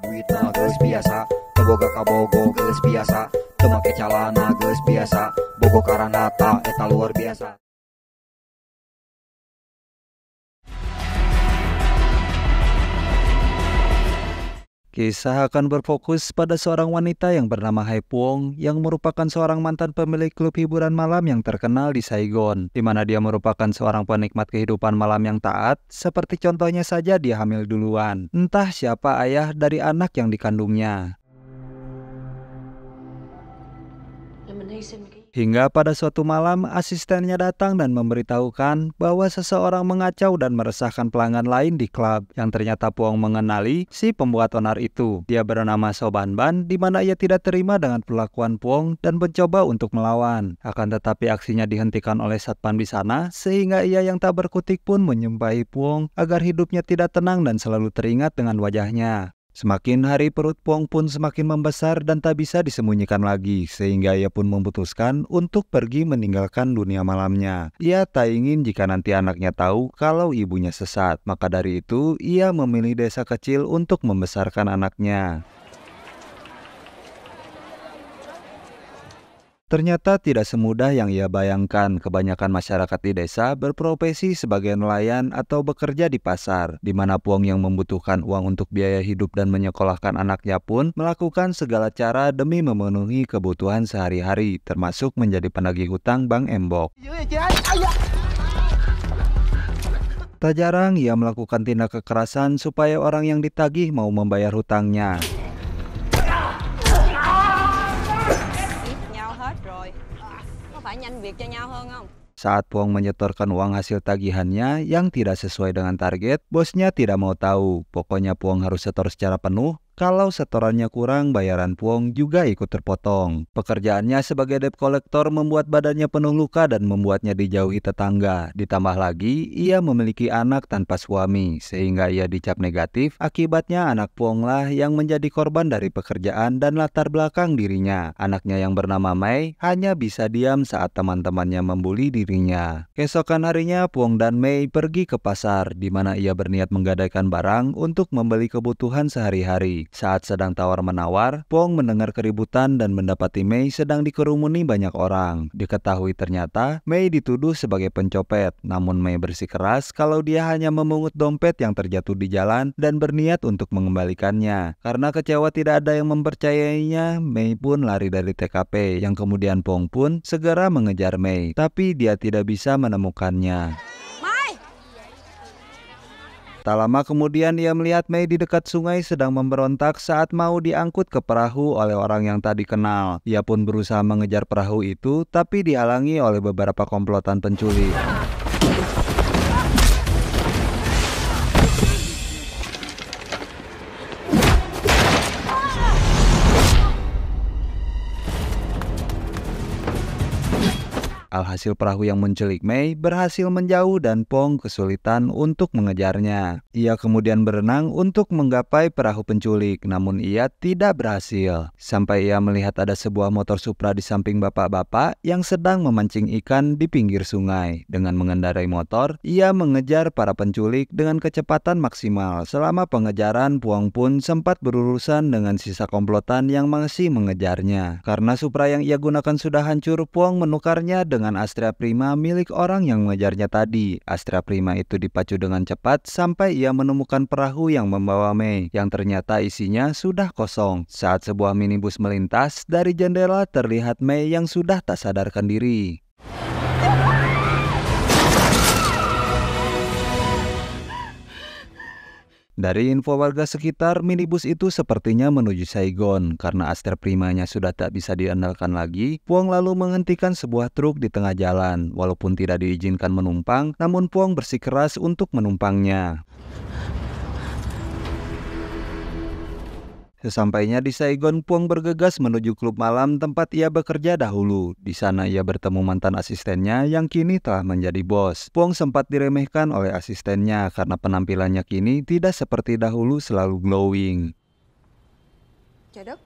duit nages biasa teboga kabogo geus biasa temake calana geus biasa bogo karanata eta luar biasa Kisah akan berfokus pada seorang wanita yang bernama Hai Puong yang merupakan seorang mantan pemilik klub hiburan malam yang terkenal di Saigon, di mana dia merupakan seorang penikmat kehidupan malam yang taat, seperti contohnya saja dia hamil duluan. Entah siapa ayah dari anak yang dikandungnya. Hingga pada suatu malam, asistennya datang dan memberitahukan bahwa seseorang mengacau dan meresahkan pelanggan lain di klub, yang ternyata Puang mengenali si pembuat onar itu. Dia bernama Sobanban, Ban, di mana ia tidak terima dengan perlakuan Puang dan mencoba untuk melawan. Akan tetapi aksinya dihentikan oleh Satpam di sana, sehingga ia yang tak berkutik pun menyembahi Puang agar hidupnya tidak tenang dan selalu teringat dengan wajahnya. Semakin hari perut Pong pun semakin membesar dan tak bisa disembunyikan lagi, sehingga ia pun memutuskan untuk pergi meninggalkan dunia malamnya. Ia tak ingin jika nanti anaknya tahu kalau ibunya sesat, maka dari itu ia memilih desa kecil untuk membesarkan anaknya. Ternyata tidak semudah yang ia bayangkan kebanyakan masyarakat di desa berprofesi sebagai nelayan atau bekerja di pasar, di mana Puang yang membutuhkan uang untuk biaya hidup dan menyekolahkan anaknya pun melakukan segala cara demi memenuhi kebutuhan sehari-hari, termasuk menjadi penagih hutang Bang Embok. Tak jarang ia melakukan tindak kekerasan supaya orang yang ditagih mau membayar hutangnya. phải nhanh việc cho nhau hơn không? Saat Puang menyetorkan uang hasil tagihannya yang tidak sesuai dengan target, bosnya tidak mau tahu. Pokoknya Puang harus setor secara penuh kalau setorannya kurang, bayaran Puong juga ikut terpotong. Pekerjaannya sebagai debt collector membuat badannya penuh luka dan membuatnya dijauhi tetangga. Ditambah lagi, ia memiliki anak tanpa suami, sehingga ia dicap negatif. Akibatnya anak Puong yang menjadi korban dari pekerjaan dan latar belakang dirinya. Anaknya yang bernama Mei hanya bisa diam saat teman-temannya membuli dirinya. Keesokan harinya, Puong dan Mei pergi ke pasar, di mana ia berniat menggadaikan barang untuk membeli kebutuhan sehari-hari. Saat sedang tawar-menawar, Pong mendengar keributan dan mendapati Mei sedang dikerumuni banyak orang. Diketahui ternyata Mei dituduh sebagai pencopet, namun Mei bersikeras kalau dia hanya memungut dompet yang terjatuh di jalan dan berniat untuk mengembalikannya. Karena kecewa tidak ada yang mempercayainya, Mei pun lari dari TKP yang kemudian Pong pun segera mengejar Mei, tapi dia tidak bisa menemukannya. Tak lama kemudian ia melihat Mei di dekat sungai sedang memberontak saat mau diangkut ke perahu oleh orang yang tadi kenal. Ia pun berusaha mengejar perahu itu tapi dihalangi oleh beberapa komplotan penculik. Alhasil perahu yang menculik Mei berhasil menjauh dan Pong kesulitan untuk mengejarnya. Ia kemudian berenang untuk menggapai perahu penculik, namun ia tidak berhasil. Sampai ia melihat ada sebuah motor Supra di samping bapak-bapak yang sedang memancing ikan di pinggir sungai. Dengan mengendarai motor, ia mengejar para penculik dengan kecepatan maksimal. Selama pengejaran, Puang pun sempat berurusan dengan sisa komplotan yang masih mengejarnya. Karena Supra yang ia gunakan sudah hancur, Puang menukarnya dengan dengan Astra Prima milik orang yang mengejarnya tadi. Astra Prima itu dipacu dengan cepat sampai ia menemukan perahu yang membawa Mei, yang ternyata isinya sudah kosong. Saat sebuah minibus melintas, dari jendela terlihat Mei yang sudah tak sadarkan diri. Dari info warga sekitar, minibus itu sepertinya menuju Saigon karena Aster Primanya sudah tak bisa diandalkan lagi. Puang lalu menghentikan sebuah truk di tengah jalan. Walaupun tidak diizinkan menumpang, namun Puang bersikeras untuk menumpangnya. Sesampainya di Saigon, Puang bergegas menuju klub malam tempat ia bekerja dahulu. Di sana ia bertemu mantan asistennya yang kini telah menjadi bos. Puang sempat diremehkan oleh asistennya karena penampilannya kini tidak seperti dahulu selalu glowing. Jadok?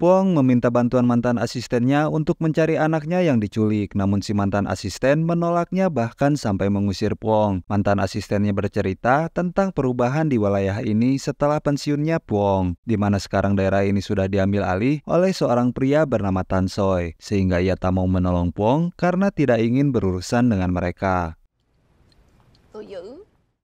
Puang meminta bantuan mantan asistennya untuk mencari anaknya yang diculik, namun si mantan asisten menolaknya bahkan sampai mengusir Puang. Mantan asistennya bercerita tentang perubahan di wilayah ini setelah pensiunnya Puang, di mana sekarang daerah ini sudah diambil alih oleh seorang pria bernama Tan Soy, sehingga ia tak mau menolong Puang karena tidak ingin berurusan dengan mereka.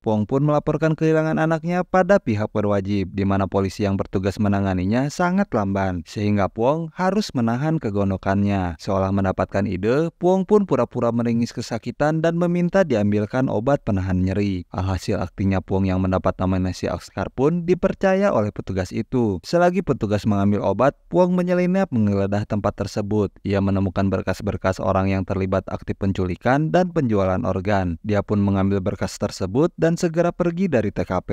Puang pun melaporkan kehilangan anaknya pada pihak berwajib, di mana polisi yang bertugas menanganinya sangat lamban, sehingga Puang harus menahan kegonokannya. Seolah mendapatkan ide, Puang pun pura-pura meringis kesakitan dan meminta diambilkan obat penahan nyeri. Alhasil aktingnya Puang yang mendapat nominasi Oscar pun dipercaya oleh petugas itu. Selagi petugas mengambil obat, Puang menyelinap menggeledah tempat tersebut. Ia menemukan berkas-berkas orang yang terlibat aktif penculikan dan penjualan organ. Dia pun mengambil berkas tersebut dan segera pergi dari TKP.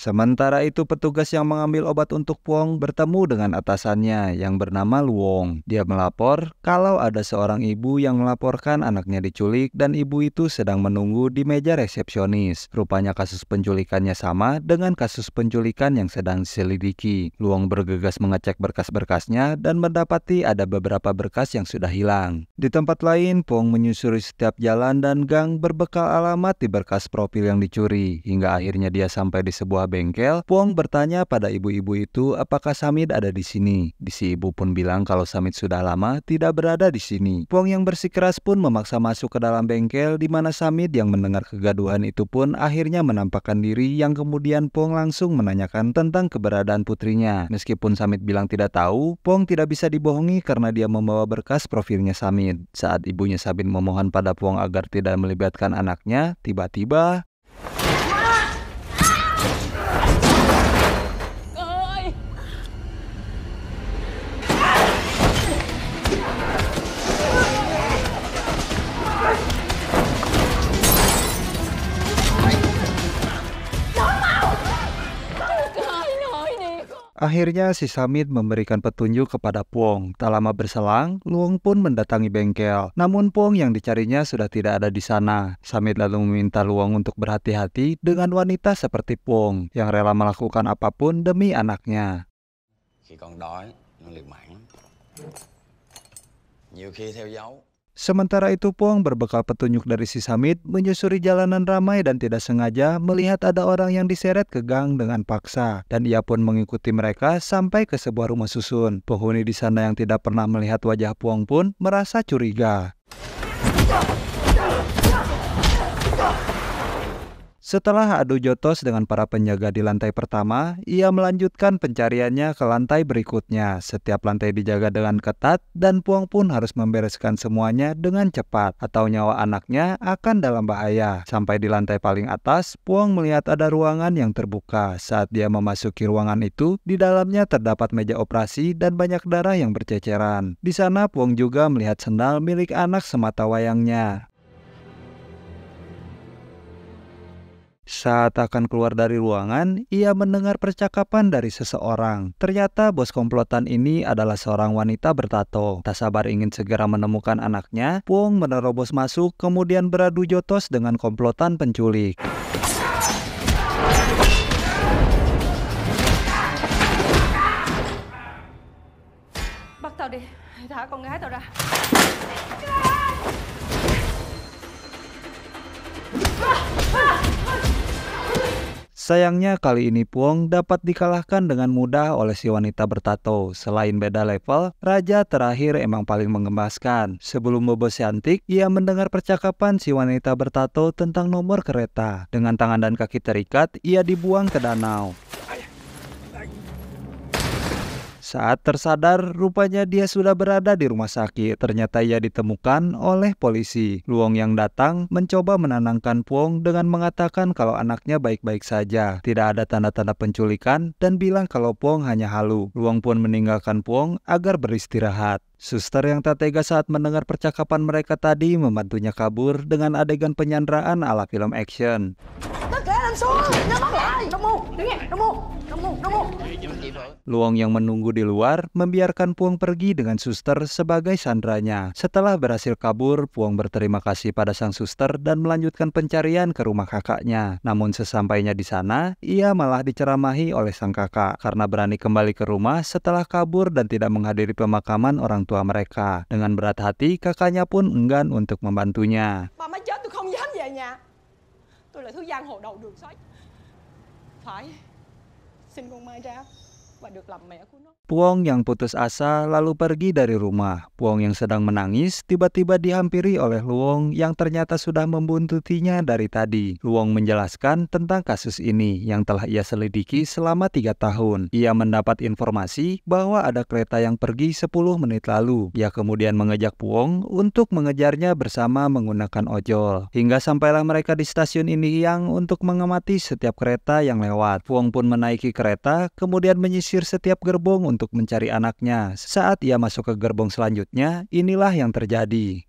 Sementara itu petugas yang mengambil obat untuk Wong bertemu dengan atasannya yang bernama Luong. Dia melapor kalau ada seorang ibu yang melaporkan anaknya diculik dan ibu itu sedang menunggu di meja resepsionis. Rupanya kasus penculikannya sama dengan kasus penculikan yang sedang diselidiki. Luong bergegas mengecek berkas-berkasnya dan mendapati ada beberapa berkas yang sudah hilang. Di tempat lain, Pong menyusuri setiap jalan dan gang berbekal alamat di berkas profil yang dicuri hingga akhirnya dia sampai di sebuah bengkel, Wong bertanya pada ibu-ibu itu apakah Samit ada di sini. Di si ibu pun bilang kalau Samit sudah lama tidak berada di sini. Wong yang bersikeras pun memaksa masuk ke dalam bengkel di mana Samit yang mendengar kegaduhan itu pun akhirnya menampakkan diri yang kemudian Pong langsung menanyakan tentang keberadaan putrinya. Meskipun Samit bilang tidak tahu, Pong tidak bisa dibohongi karena dia membawa berkas profilnya Samit. Saat ibunya Sabin memohon pada Pong agar tidak melibatkan anaknya, tiba-tiba Akhirnya si Samit memberikan petunjuk kepada Puong. Tak lama berselang, Luong pun mendatangi bengkel. Namun Puong yang dicarinya sudah tidak ada di sana. Samit lalu meminta Luong untuk berhati-hati dengan wanita seperti Puong, yang rela melakukan apapun demi anaknya. Khi con đói, nó liều mạng Nhiều khi theo dấu, Sementara itu Puang berbekal petunjuk dari si Samit menyusuri jalanan ramai dan tidak sengaja melihat ada orang yang diseret ke gang dengan paksa dan ia pun mengikuti mereka sampai ke sebuah rumah susun. Penghuni di sana yang tidak pernah melihat wajah Puang pun merasa curiga. Setelah adu jotos dengan para penjaga di lantai pertama, ia melanjutkan pencariannya ke lantai berikutnya. Setiap lantai dijaga dengan ketat dan Puang pun harus membereskan semuanya dengan cepat atau nyawa anaknya akan dalam bahaya. Sampai di lantai paling atas, Puang melihat ada ruangan yang terbuka. Saat dia memasuki ruangan itu, di dalamnya terdapat meja operasi dan banyak darah yang berceceran. Di sana Puang juga melihat sendal milik anak semata wayangnya. Saat akan keluar dari ruangan, ia mendengar percakapan dari seseorang. Ternyata bos komplotan ini adalah seorang wanita bertato. Tak sabar ingin segera menemukan anaknya, Puong menerobos masuk kemudian beradu jotos dengan komplotan penculik. Sayangnya kali ini Puong dapat dikalahkan dengan mudah oleh si wanita bertato. Selain beda level, raja terakhir emang paling mengembaskan. Sebelum Bobo Siantik, ia mendengar percakapan si wanita bertato tentang nomor kereta. Dengan tangan dan kaki terikat, ia dibuang ke danau. Saat tersadar, rupanya dia sudah berada di rumah sakit. Ternyata ia ditemukan oleh polisi. Luong yang datang mencoba menenangkan Puong dengan mengatakan kalau anaknya baik-baik saja, tidak ada tanda-tanda penculikan, dan bilang kalau Puong hanya halu. Luong pun meninggalkan Puong agar beristirahat. Suster yang tak tega saat mendengar percakapan mereka tadi membantunya kabur dengan adegan penyanderaan ala film action. Luong yang menunggu di luar membiarkan Puang pergi dengan suster sebagai sandranya. Setelah berhasil kabur, Puang berterima kasih pada sang suster dan melanjutkan pencarian ke rumah kakaknya. Namun sesampainya di sana, ia malah diceramahi oleh sang kakak karena berani kembali ke rumah setelah kabur dan tidak menghadiri pemakaman orang tua mereka. Dengan berat hati, kakaknya pun enggan untuk membantunya. Mama jatuh kau không dám về nhà. Tôi là thứ giang hồ đầu đường Phải, xin con Mai ra. Ya Puong yang putus asa lalu pergi dari rumah. Puong yang sedang menangis tiba-tiba dihampiri oleh Luong yang ternyata sudah membuntutinya dari tadi. Luong menjelaskan tentang kasus ini yang telah ia selidiki selama tiga tahun. Ia mendapat informasi bahwa ada kereta yang pergi 10 menit lalu. Ia kemudian mengejak Puong untuk mengejarnya bersama menggunakan ojol. Hingga sampailah mereka di stasiun ini yang untuk mengamati setiap kereta yang lewat. Puong pun menaiki kereta kemudian menyisir menyisir setiap gerbong untuk mencari anaknya. Saat ia masuk ke gerbong selanjutnya, inilah yang terjadi.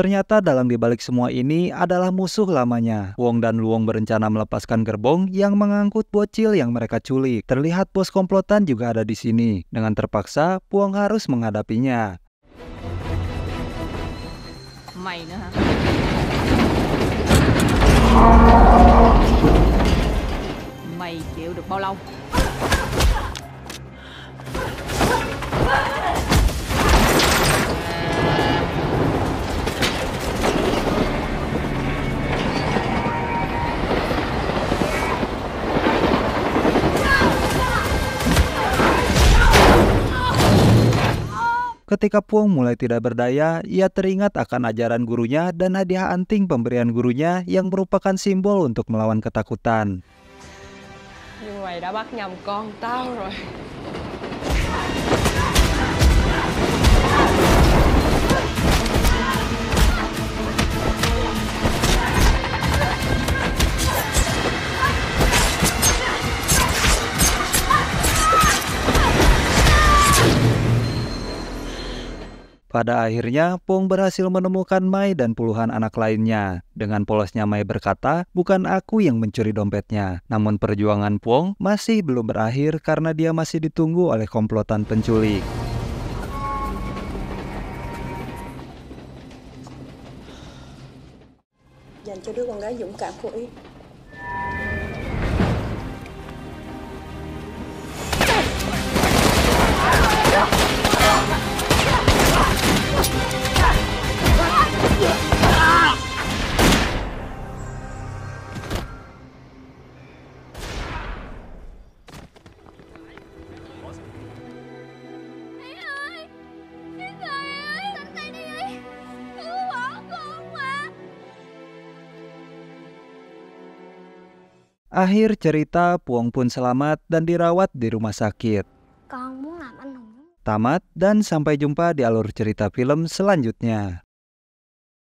Ternyata dalam dibalik semua ini adalah musuh lamanya. Wong dan Luong berencana melepaskan gerbong yang mengangkut bocil yang mereka culik. Terlihat bos komplotan juga ada di sini. Dengan terpaksa, Puang harus menghadapinya. Mày chịu được bao lâu? Ketika Puang mulai tidak berdaya, ia teringat akan ajaran gurunya dan hadiah anting pemberian gurunya yang merupakan simbol untuk melawan ketakutan. Pada akhirnya, Pong berhasil menemukan Mai dan puluhan anak lainnya. Dengan polosnya Mai berkata, bukan aku yang mencuri dompetnya. Namun perjuangan Pong masih belum berakhir karena dia masih ditunggu oleh komplotan penculik. Jangan cho đứa con gái dũng Akhir cerita, Puang pun selamat dan dirawat di rumah sakit. Tamat dan sampai jumpa di alur cerita film selanjutnya.